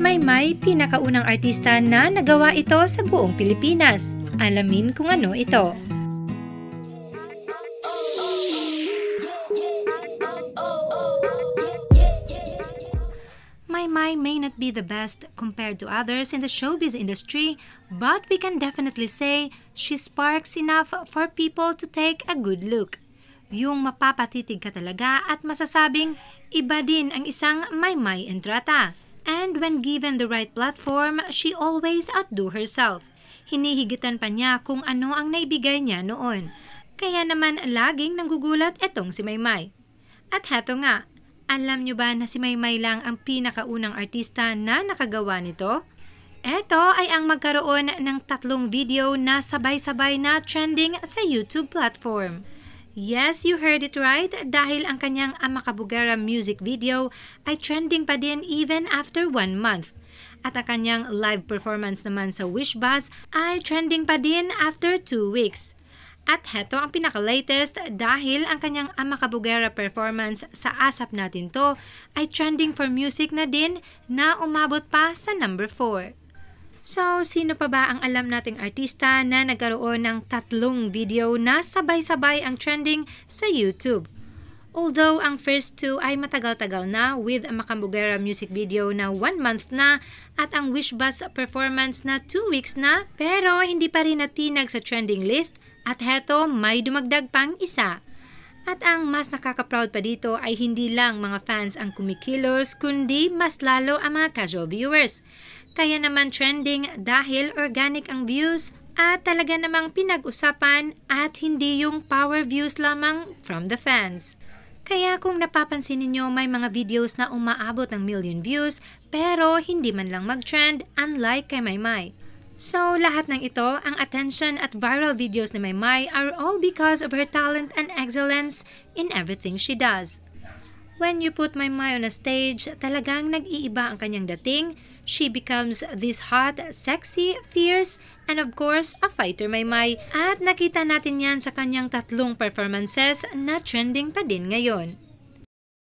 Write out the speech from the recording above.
Maymay, pinakaunang artista na nagawa ito sa buong Pilipinas. Alamin kung ano ito. Maymay may not be the best compared to others in the showbiz industry, but we can definitely say she sparks enough for people to take a good look. Yung mapapatitig ka talaga at masasabing iba din ang isang Maymay Entrata. And when given the right platform, she always outdo herself. Hinihigitan pa niya kung ano ang naibigay niya noon. Kaya naman laging nanggugulat etong si Maymay. At heto nga, alam niyo ba na si Maymay lang ang pinakaunang artista na nakagawa nito? Ito ay ang magkaroon ng tatlong video na sabay-sabay na trending sa YouTube platform. Yes, you heard it right dahil ang kanyang Amakabugara music video ay trending pa din even after one month. At ang kanyang live performance naman sa Wish Wishbuzz ay trending pa din after two weeks. At heto ang pinaka-latest dahil ang kanyang Amakabugera performance sa ASAP natin to ay trending for music na din na umabot pa sa number 4. So, sino pa ba ang alam nating artista na nagkaroon ng tatlong video na sabay-sabay ang trending sa YouTube? Although ang first two ay matagal-tagal na with a Makambugera music video na 1 month na at ang Wishbus performance na 2 weeks na pero hindi pa rin natinag sa trending list at heto may dumagdag pang isa. At ang mas nakaka-proud pa dito ay hindi lang mga fans ang kumikilos kundi mas lalo ang mga casual viewers. Kaya naman trending dahil organic ang views at talaga namang pinag-usapan at hindi yung power views lamang from the fans. Kaya kung napapansin ninyo may mga videos na umaabot ng million views pero hindi man lang mag-trend unlike kay Maymay. So, lahat ng ito, ang attention at viral videos ni Maymay are all because of her talent and excellence in everything she does. When you put Maymay on a stage, talagang nag-iiba ang kanyang dating. She becomes this hot, sexy, fierce, and of course, a fighter Maymay. At nakita natin yan sa kanyang tatlong performances na trending pa din ngayon.